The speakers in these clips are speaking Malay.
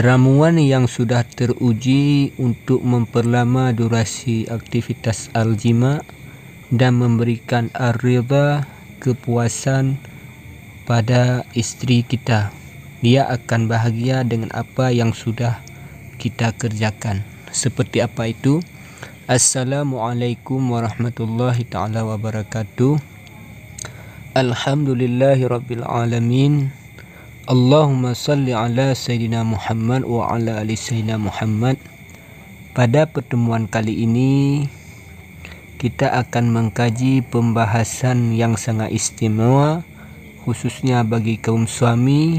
ramuan yang sudah teruji untuk memperlama durasi aktivitas aljima dan memberikan ar kepuasan pada isteri kita. Dia akan bahagia dengan apa yang sudah kita kerjakan. Seperti apa itu? Assalamualaikum warahmatullahi taala wabarakatuh. Alhamdulillahirabbil alamin. Allahumma salli ala Sayyidina Muhammad wa ala ali Sayyidina Muhammad Pada pertemuan kali ini Kita akan mengkaji pembahasan yang sangat istimewa Khususnya bagi kaum suami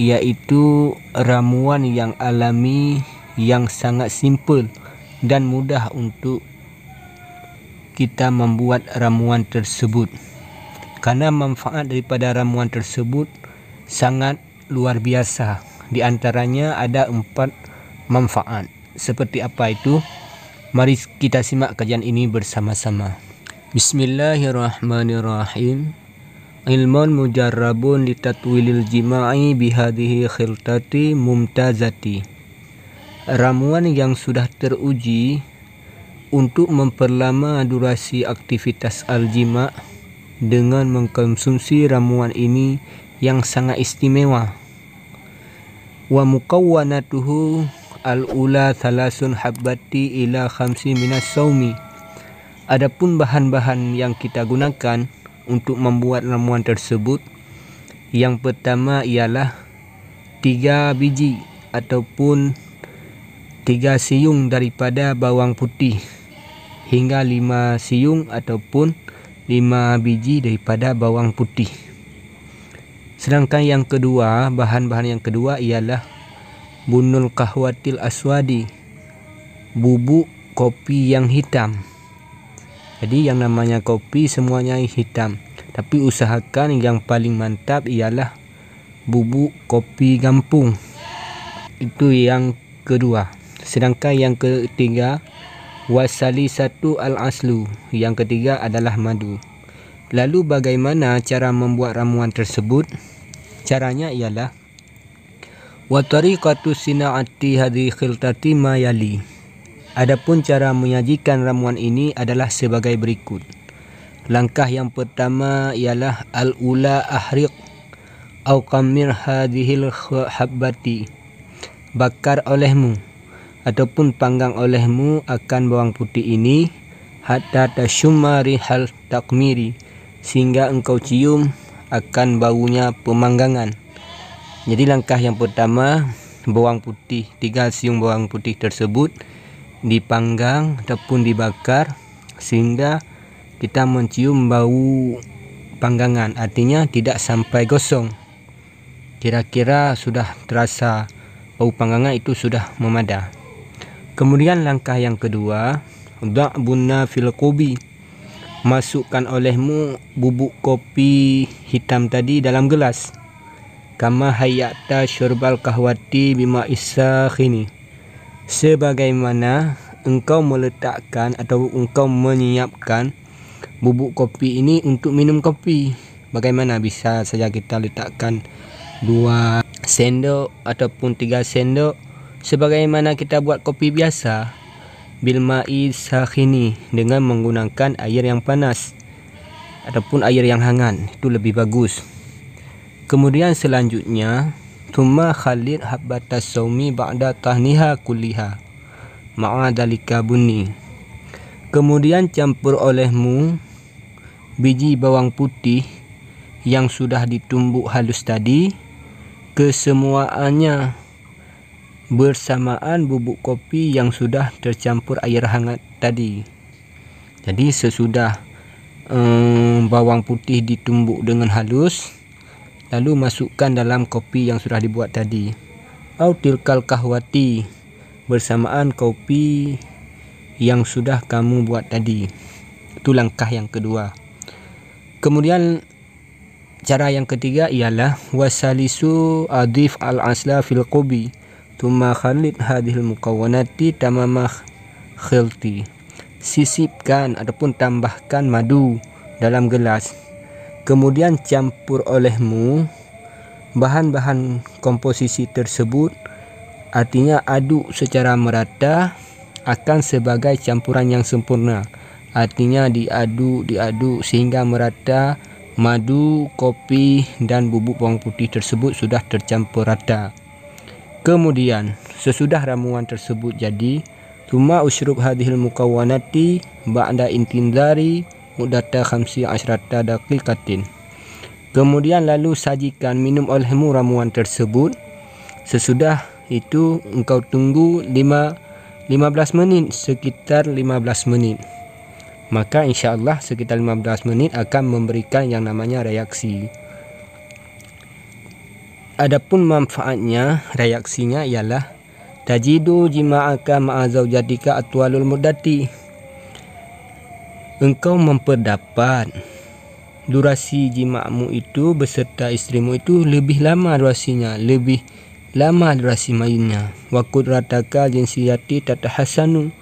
yaitu ramuan yang alami Yang sangat simpel dan mudah untuk kita membuat ramuan tersebut Karena manfaat daripada ramuan tersebut sangat luar biasa. Di antaranya ada empat manfaat. Seperti apa itu? Mari kita simak kajian ini bersama-sama. Bismillahirrahmanirrahim. Ilmun mujarrabun litatwilil jima'i bihadihi khiltati mumtazati. Ramuan yang sudah teruji untuk memperlama durasi aktivitas aljima' dengan mengkonsumsi ramuan ini yang sangat istimewa wa muqawwanatuhu al-ula thalasun habbati ila khamsi minas saumi adapun bahan-bahan yang kita gunakan untuk membuat ramuan tersebut yang pertama ialah tiga biji ataupun tiga siung daripada bawang putih hingga lima siung ataupun lima biji daripada bawang putih Sedangkan yang kedua, bahan-bahan yang kedua ialah bunul kahwatil aswadi, bubuk kopi yang hitam. Jadi yang namanya kopi semuanya hitam. Tapi usahakan yang paling mantap ialah bubuk kopi gampung. Itu yang kedua. Sedangkan yang ketiga, wasali satu al-aslu. Yang ketiga adalah madu. Lalu bagaimana cara membuat ramuan tersebut? Caranya ialah Wa tariqatu sina'ati hadhi khiltati ma yali. Adapun cara menyajikan ramuan ini adalah sebagai berikut. Langkah yang pertama ialah al-ula ahriq au qamir hadhihi al-habbati. Bakar olehmu ataupun panggang olehmu akan bawang putih ini hatta tashumari hal takmiri. sehingga engkau cium akan baunya pemanggangan. Jadi langkah yang pertama bawang putih, tiga siung bawang putih tersebut dipanggang ataupun dibakar sehingga kita mencium bau panggangan artinya tidak sampai gosong kira-kira sudah terasa bau panggangan itu sudah memadah. kemudian langkah yang kedua untuk fil qubi masukkan olehmu bubuk kopi hitam tadi dalam gelas kama hayata syurbal kahwati bima isakhini sebagaimana engkau meletakkan atau engkau menyiapkan bubuk kopi ini untuk minum kopi bagaimana bisa saja kita letakkan dua sendok ataupun tiga sendok sebagaimana kita buat kopi biasa bilma'i sakhini dengan menggunakan air yang panas ataupun air yang hangat itu lebih bagus kemudian selanjutnya tuma khalid habbat saumi ba'da tahniha kulliha ma'a dalika bunni kemudian campur olehmu biji bawang putih yang sudah ditumbuk halus tadi kesemuanya bersamaan bubuk kopi yang sudah tercampur air hangat tadi. Jadi sesudah um, bawang putih ditumbuk dengan halus, lalu masukkan dalam kopi yang sudah dibuat tadi. Au tilkal kahwati bersamaan kopi yang sudah kamu buat tadi. Itu langkah yang kedua. Kemudian cara yang ketiga ialah wasalisu adif al asla fil qubi. ثم خلط هذه المكونات تماما خلطي sisipkan ataupun tambahkan madu dalam gelas kemudian campur olehmu bahan-bahan komposisi tersebut artinya aduk secara merata akan sebagai campuran yang sempurna artinya diaduk diaduk sehingga merata madu kopi dan bubuk bawang putih tersebut sudah tercampur rata Kemudian sesudah ramuan tersebut jadi tuma usyruk hadhil mukawanati ba'da intinzari mudatta khamsi asyrata daqiqatin. Kemudian lalu sajikan minum olehmu ramuan tersebut sesudah itu engkau tunggu 5 15 menit sekitar 15 menit. Maka insya Allah sekitar 15 menit akan memberikan yang namanya reaksi. Adapun manfaatnya, reaksinya ialah tajidu jima'aka ma'azau jadika atwalul mudati. Engkau memperdapat durasi jima'mu itu beserta isterimu itu lebih lama durasinya, lebih lama durasi mainnya. Wa qudrataka jinsiyati tatahasanu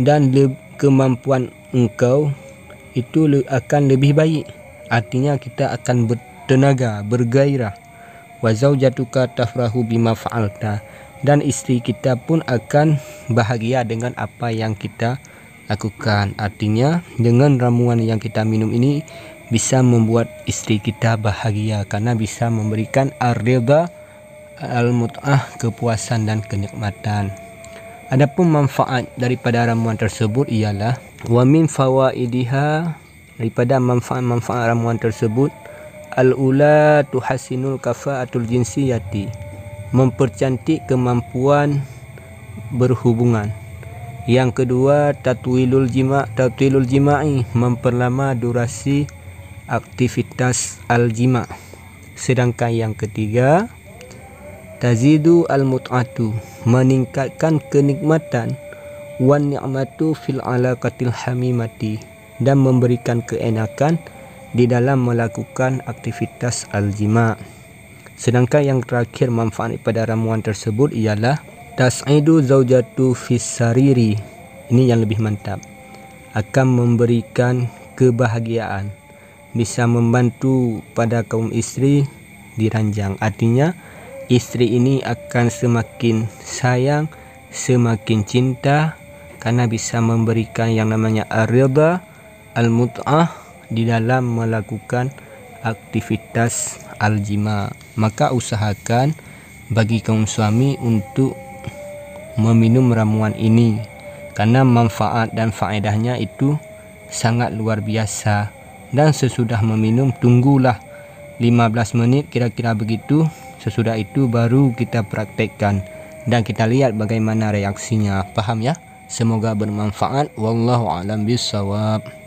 dan kemampuan engkau itu akan lebih baik. Artinya kita akan bertenaga, bergairah wa zaujatuka tafrahu bima fa'alta dan istri kita pun akan bahagia dengan apa yang kita lakukan artinya dengan ramuan yang kita minum ini bisa membuat istri kita bahagia karena bisa memberikan ar almutah kepuasan dan kenikmatan adapun manfaat daripada ramuan tersebut ialah wa min fawaidiha daripada manfaat-manfaat ramuan tersebut Al-ula tuhasinul Atul jinsiyati Mempercantik kemampuan berhubungan Yang kedua tatwilul jima' tatwilul jima'i Memperlama durasi aktivitas al-jima' Sedangkan yang ketiga Tazidu al-mut'atu Meningkatkan kenikmatan Wan ni'matu fil alaqatil hamimati Dan memberikan keenakan Al-Jima' di dalam melakukan aktivitas aljima, Sedangkan yang terakhir manfaat pada ramuan tersebut ialah tasaidu zaujatu fisariri. Ini yang lebih mantap. Akan memberikan kebahagiaan. Bisa membantu pada kaum istri diranjang. Artinya istri ini akan semakin sayang, semakin cinta karena bisa memberikan yang namanya ar-ridha al-mut'ah al mutah di dalam melakukan aktivitas aljima maka usahakan bagi kaum suami untuk meminum ramuan ini karena manfaat dan faedahnya itu sangat luar biasa dan sesudah meminum tunggulah 15 menit kira-kira begitu sesudah itu baru kita praktekkan dan kita lihat bagaimana reaksinya paham ya semoga bermanfaat wallahu alam bisawab